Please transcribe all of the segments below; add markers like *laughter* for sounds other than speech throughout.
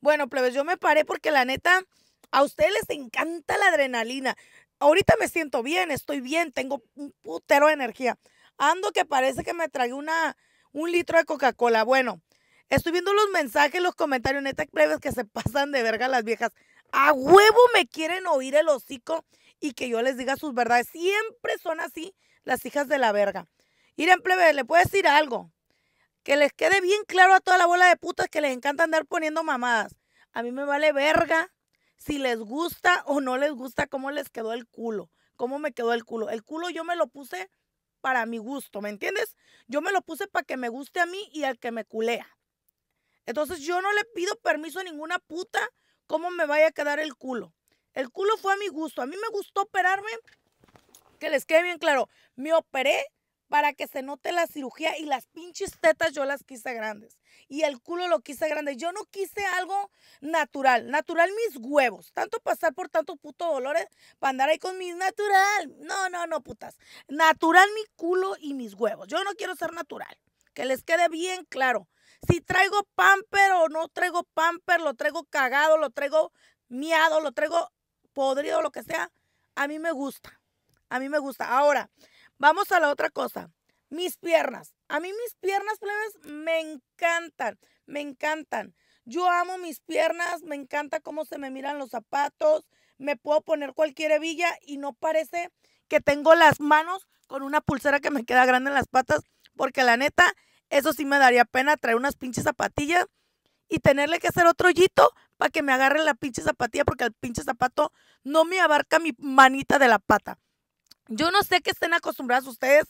Bueno, plebes, yo me paré porque la neta, a ustedes les encanta la adrenalina. Ahorita me siento bien, estoy bien, tengo un putero de energía. Ando que parece que me tragué una, un litro de Coca-Cola. Bueno, estoy viendo los mensajes, los comentarios, neta, plebes, que se *laughs* pasan de verga las viejas. A huevo me quieren oír el hocico y que yo les diga sus verdades. Siempre son así las hijas de la verga. Miren, plebe, le puedo decir algo. Que les quede bien claro a toda la bola de putas que les encanta andar poniendo mamadas. A mí me vale verga si les gusta o no les gusta cómo les quedó el culo. Cómo me quedó el culo. El culo yo me lo puse para mi gusto, ¿me entiendes? Yo me lo puse para que me guste a mí y al que me culea. Entonces yo no le pido permiso a ninguna puta cómo me vaya a quedar el culo. El culo fue a mi gusto. A mí me gustó operarme. Que les quede bien claro. Me operé para que se note la cirugía y las pinches tetas yo las quise grandes y el culo lo quise grande. Yo no quise algo natural, natural mis huevos, tanto pasar por tanto putos dolores para andar ahí con mis natural. No, no, no, putas. Natural mi culo y mis huevos. Yo no quiero ser natural. Que les quede bien claro. Si traigo pamper o no traigo pamper, lo traigo cagado, lo traigo miado, lo traigo podrido, lo que sea, a mí me gusta. A mí me gusta. Ahora, Vamos a la otra cosa. Mis piernas. A mí mis piernas, plebes, me encantan, me encantan. Yo amo mis piernas, me encanta cómo se me miran los zapatos, me puedo poner cualquier hebilla y no parece que tengo las manos con una pulsera que me queda grande en las patas, porque la neta, eso sí me daría pena traer unas pinches zapatillas y tenerle que hacer otro hoyito para que me agarre la pinche zapatilla, porque el pinche zapato no me abarca mi manita de la pata. Yo no sé que estén acostumbrados ustedes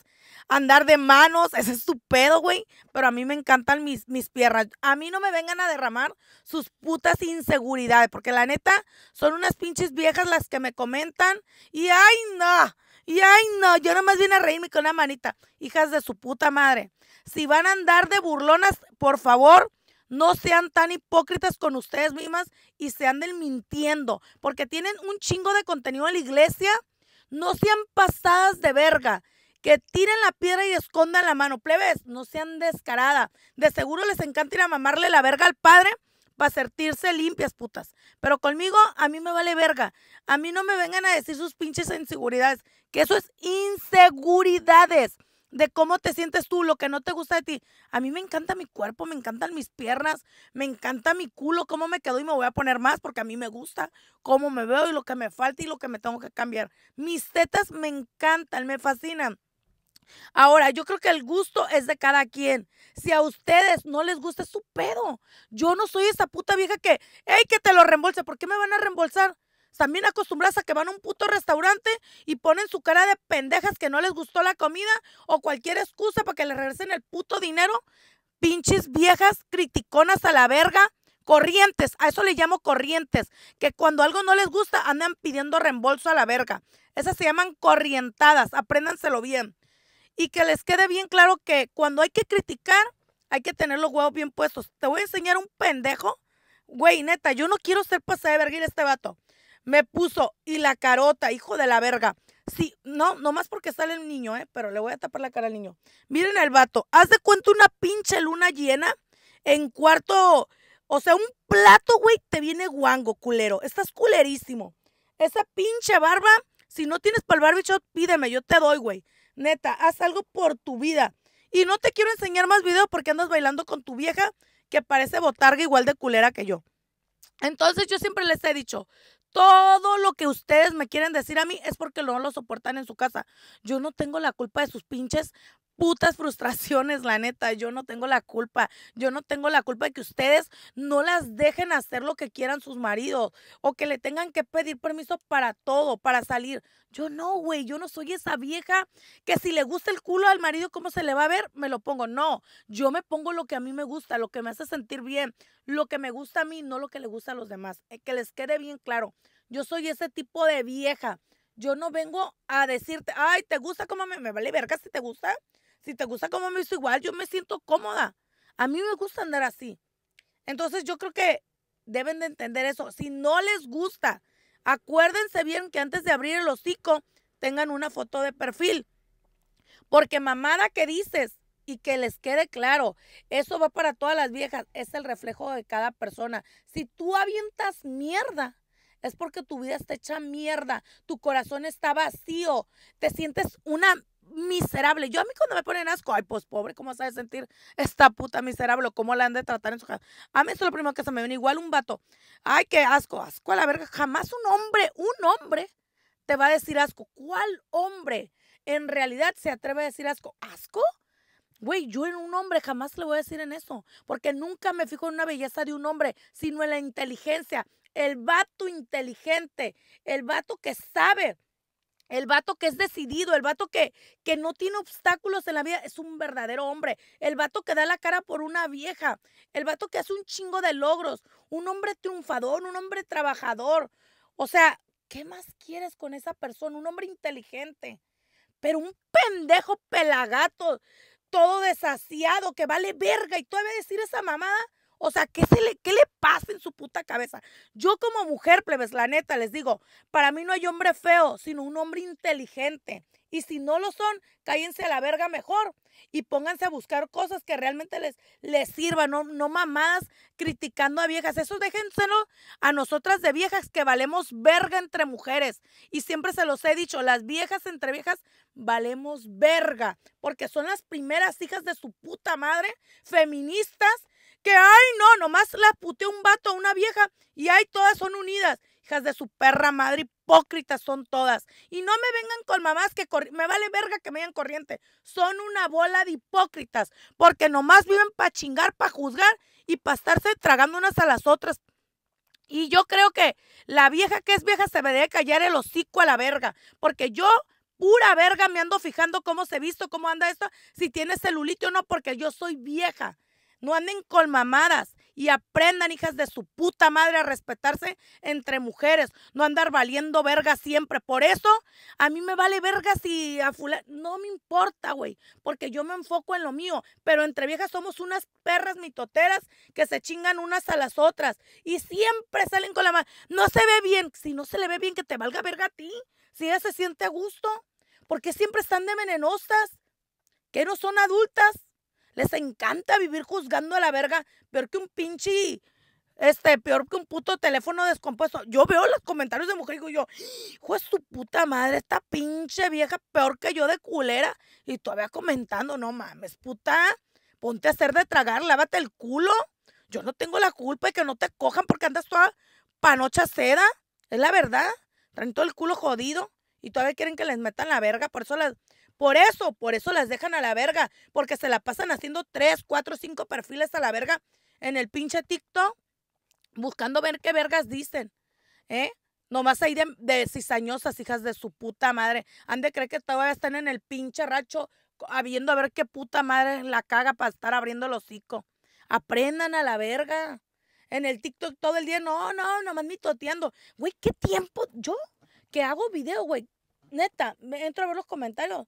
a andar de manos, ese es su pedo, güey, pero a mí me encantan mis, mis piernas. A mí no me vengan a derramar sus putas inseguridades, porque la neta son unas pinches viejas las que me comentan y ay no, y ay no, yo nomás vine a reírme con una manita, hijas de su puta madre. Si van a andar de burlonas, por favor, no sean tan hipócritas con ustedes mismas y se anden mintiendo, porque tienen un chingo de contenido en la iglesia no sean pasadas de verga. Que tiren la piedra y escondan la mano. Plebes, no sean descarada. De seguro les encanta ir a mamarle la verga al padre para sentirse limpias, putas. Pero conmigo, a mí me vale verga. A mí no me vengan a decir sus pinches inseguridades. Que eso es inseguridades de cómo te sientes tú, lo que no te gusta de ti. A mí me encanta mi cuerpo, me encantan mis piernas, me encanta mi culo, cómo me quedo y me voy a poner más porque a mí me gusta cómo me veo y lo que me falta y lo que me tengo que cambiar. Mis tetas me encantan, me fascinan. Ahora, yo creo que el gusto es de cada quien. Si a ustedes no les gusta, su pedo. Yo no soy esa puta vieja que, hey, que te lo reembolse. ¿Por qué me van a reembolsar? también acostumbradas a que van a un puto restaurante y ponen su cara de pendejas que no les gustó la comida o cualquier excusa para que les regresen el puto dinero. Pinches viejas criticonas a la verga. Corrientes, a eso le llamo corrientes, que cuando algo no les gusta andan pidiendo reembolso a la verga. Esas se llaman corrientadas, apréndanselo bien. Y que les quede bien claro que cuando hay que criticar, hay que tener los huevos bien puestos. Te voy a enseñar un pendejo. Güey, neta, yo no quiero ser pasada de verga este vato. Me puso y la carota, hijo de la verga. Sí, no, nomás porque sale el niño, ¿eh? Pero le voy a tapar la cara al niño. Miren el vato. Haz de cuenta una pinche luna llena en cuarto. O sea, un plato, güey, te viene guango, culero. Estás culerísimo. Esa pinche barba, si no tienes para el barbichot, pídeme, yo te doy, güey. Neta, haz algo por tu vida. Y no te quiero enseñar más videos porque andas bailando con tu vieja que parece botarga igual de culera que yo. Entonces yo siempre les he dicho, todo lo que ustedes me quieren decir a mí es porque no lo soportan en su casa. Yo no tengo la culpa de sus pinches putas frustraciones, la neta. Yo no tengo la culpa. Yo no tengo la culpa de que ustedes no las dejen hacer lo que quieran sus maridos o que le tengan que pedir permiso para todo, para salir. Yo no, güey. Yo no soy esa vieja que si le gusta el culo al marido, ¿cómo se le va a ver? Me lo pongo. No, yo me pongo lo que a mí me gusta, lo que me hace sentir bien, lo que me gusta a mí, no lo que le gusta a los demás. Eh, que les quede bien claro. Yo soy ese tipo de vieja. Yo no vengo a decirte, ay, ¿te gusta cómo me, me vale verga si te gusta? Si te gusta cómo me hizo igual, yo me siento cómoda. A mí me gusta andar así. Entonces yo creo que deben de entender eso. Si no les gusta, acuérdense bien que antes de abrir el hocico tengan una foto de perfil. Porque mamada que dices y que les quede claro, eso va para todas las viejas, es el reflejo de cada persona. Si tú avientas mierda, es porque tu vida está hecha mierda, tu corazón está vacío, te sientes una miserable. Yo a mí cuando me ponen asco, ay, pues pobre, ¿cómo sabe sentir esta puta miserable? ¿Cómo la han de tratar en su casa? A mí eso es lo primero que se me viene. Igual un vato, ay, qué asco, asco a la verga. Jamás un hombre, un hombre te va a decir asco. ¿Cuál hombre en realidad se atreve a decir asco? ¿Asco? Güey, yo en un hombre jamás le voy a decir en eso, porque nunca me fijo en una belleza de un hombre, sino en la inteligencia. El vato inteligente, el vato que sabe el vato que es decidido, el vato que, que no tiene obstáculos en la vida, es un verdadero hombre. El vato que da la cara por una vieja, el vato que hace un chingo de logros, un hombre triunfador, un hombre trabajador. O sea, ¿qué más quieres con esa persona? Un hombre inteligente, pero un pendejo pelagato, todo desasiado, que vale verga y todavía decir esa mamada o sea, ¿qué, se le, ¿qué le pasa en su puta cabeza? Yo como mujer, plebes, la neta, les digo, para mí no hay hombre feo, sino un hombre inteligente. Y si no lo son, cállense a la verga mejor y pónganse a buscar cosas que realmente les, les sirvan, no, no mamadas criticando a viejas. Eso déjenselo a nosotras de viejas que valemos verga entre mujeres. Y siempre se los he dicho, las viejas entre viejas valemos verga, porque son las primeras hijas de su puta madre feministas que ay, no, nomás la puté un vato a una vieja y ahí todas son unidas. Hijas de su perra madre, hipócritas son todas. Y no me vengan con mamás que me vale verga que me vayan corriente. Son una bola de hipócritas, porque nomás viven para chingar, para juzgar y para estarse tragando unas a las otras. Y yo creo que la vieja que es vieja se me debe callar el hocico a la verga, porque yo pura verga me ando fijando cómo se visto, cómo anda esto, si tiene celulite o no, porque yo soy vieja. No anden con mamadas y aprendan, hijas de su puta madre, a respetarse entre mujeres, no andar valiendo verga siempre. Por eso, a mí me vale verga si a fulano, no me importa, güey, porque yo me enfoco en lo mío, pero entre viejas somos unas perras mitoteras que se chingan unas a las otras y siempre salen con la mano. No se ve bien, si no se le ve bien que te valga verga a ti, si ella se siente a gusto, porque siempre están de venenosas, que no son adultas. Les encanta vivir juzgando a la verga, peor que un pinche, este, peor que un puto teléfono descompuesto. Yo veo los comentarios de mujer y digo yo, hijo de su puta madre, esta pinche vieja peor que yo de culera. Y todavía comentando, no mames, puta, ponte a hacer de tragar, lávate el culo. Yo no tengo la culpa de que no te cojan porque andas toda panocha seda. Es la verdad. Traen todo el culo jodido y todavía quieren que les metan la verga. Por eso las, por eso, por eso las dejan a la verga, porque se la pasan haciendo tres, cuatro, cinco perfiles a la verga en el pinche TikTok, buscando ver qué vergas dicen, ¿eh? Nomás ahí de, cizañosas, hijas de su puta madre. Han de creer que todavía están en el pinche racho, habiendo a ver qué puta madre la caga para estar abriendo el hocico. Aprendan a la verga. En el TikTok todo el día, no, no, nomás ni toteando. Güey, ¿qué tiempo yo que hago video, güey? Neta, entro a ver los comentarios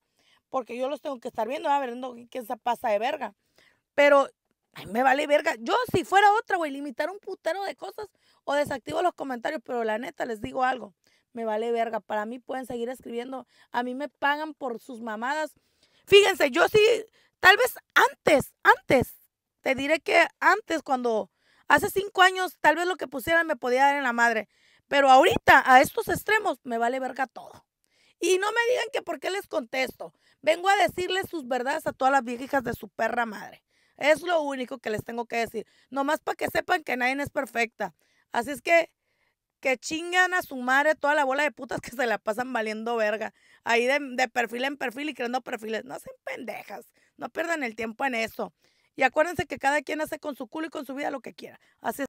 porque yo los tengo que estar viendo, a ver, no, quién se pasa de verga. Pero me vale verga. Yo si fuera otra, güey, limitar un putero de cosas o desactivo los comentarios, pero la neta les digo algo, me vale verga. Para mí pueden seguir escribiendo, a mí me pagan por sus mamadas. Fíjense, yo sí, tal vez antes, antes, te diré que antes cuando hace cinco años tal vez lo que pusieran me podía dar en la madre, pero ahorita a estos extremos me vale verga todo. Y no me digan que por qué les contesto. Vengo a decirles sus verdades a todas las viejas de su perra madre. Es lo único que les tengo que decir. Nomás para que sepan que nadie es perfecta. Así es que que chingan a su madre toda la bola de putas que se la pasan valiendo verga. Ahí de, perfil en perfil y creando perfiles. No hacen pendejas. No pierdan el tiempo en eso. Y acuérdense que cada quien hace con su culo y con su vida lo que quiera. Así es.